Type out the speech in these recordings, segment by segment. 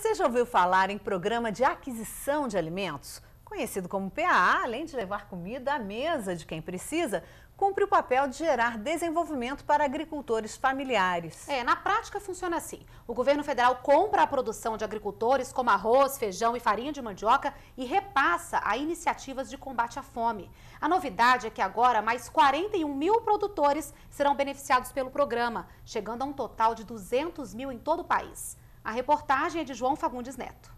Você já ouviu falar em programa de aquisição de alimentos? Conhecido como PAA, além de levar comida à mesa de quem precisa, cumpre o papel de gerar desenvolvimento para agricultores familiares. É, na prática funciona assim. O governo federal compra a produção de agricultores como arroz, feijão e farinha de mandioca e repassa a iniciativas de combate à fome. A novidade é que agora mais 41 mil produtores serão beneficiados pelo programa, chegando a um total de 200 mil em todo o país. A reportagem é de João Fagundes Neto.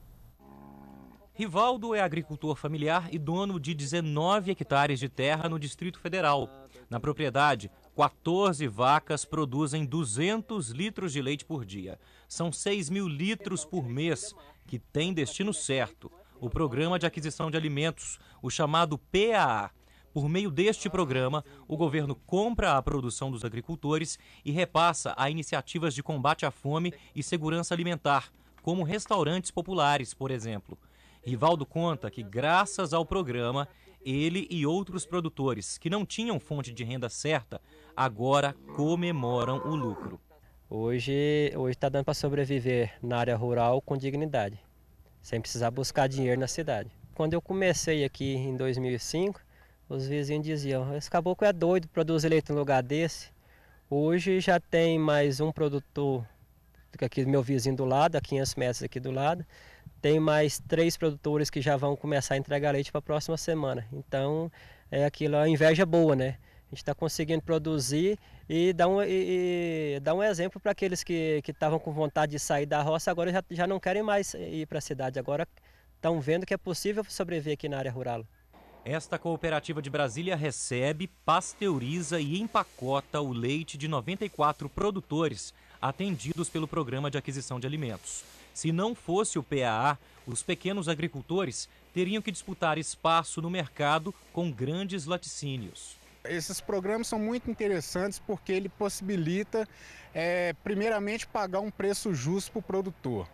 Rivaldo é agricultor familiar e dono de 19 hectares de terra no Distrito Federal. Na propriedade, 14 vacas produzem 200 litros de leite por dia. São 6 mil litros por mês, que tem destino certo. O Programa de Aquisição de Alimentos, o chamado PAA, por meio deste programa, o governo compra a produção dos agricultores e repassa a iniciativas de combate à fome e segurança alimentar, como restaurantes populares, por exemplo. Rivaldo conta que, graças ao programa, ele e outros produtores que não tinham fonte de renda certa agora comemoram o lucro. Hoje está dando para sobreviver na área rural com dignidade, sem precisar buscar dinheiro na cidade. Quando eu comecei aqui em 2005, os vizinhos diziam, esse caboclo é doido, produz leite no lugar desse. Hoje já tem mais um produtor, aqui meu vizinho do lado, a 500 metros aqui do lado, tem mais três produtores que já vão começar a entregar leite para a próxima semana. Então, é aquilo, a inveja é boa, né? A gente está conseguindo produzir e dar um, e, e dar um exemplo para aqueles que estavam com vontade de sair da roça, agora já, já não querem mais ir para a cidade, agora estão vendo que é possível sobreviver aqui na área rural. Esta cooperativa de Brasília recebe, pasteuriza e empacota o leite de 94 produtores atendidos pelo Programa de Aquisição de Alimentos. Se não fosse o PAA, os pequenos agricultores teriam que disputar espaço no mercado com grandes laticínios. Esses programas são muito interessantes porque ele possibilita, é, primeiramente, pagar um preço justo para o produtor.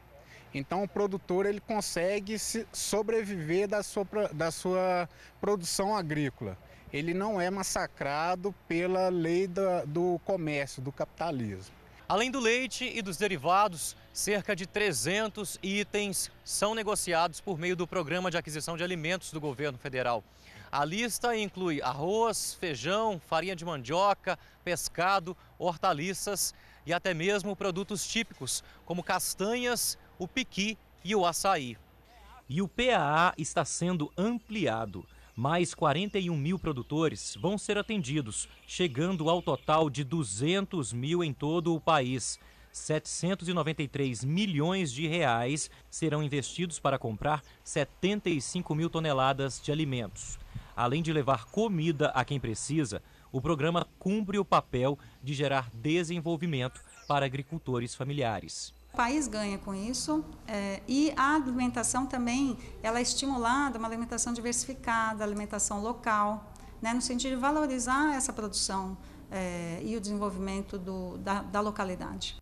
Então o produtor ele consegue sobreviver da sua, da sua produção agrícola. Ele não é massacrado pela lei do comércio, do capitalismo. Além do leite e dos derivados, cerca de 300 itens são negociados por meio do Programa de Aquisição de Alimentos do Governo Federal. A lista inclui arroz, feijão, farinha de mandioca, pescado, hortaliças e até mesmo produtos típicos, como castanhas, o piqui e o açaí. E o PAA está sendo ampliado. Mais 41 mil produtores vão ser atendidos, chegando ao total de 200 mil em todo o país. 793 milhões de reais serão investidos para comprar 75 mil toneladas de alimentos. Além de levar comida a quem precisa, o programa cumpre o papel de gerar desenvolvimento para agricultores familiares. O país ganha com isso é, e a alimentação também ela é estimulada, uma alimentação diversificada, alimentação local, né, no sentido de valorizar essa produção é, e o desenvolvimento do, da, da localidade.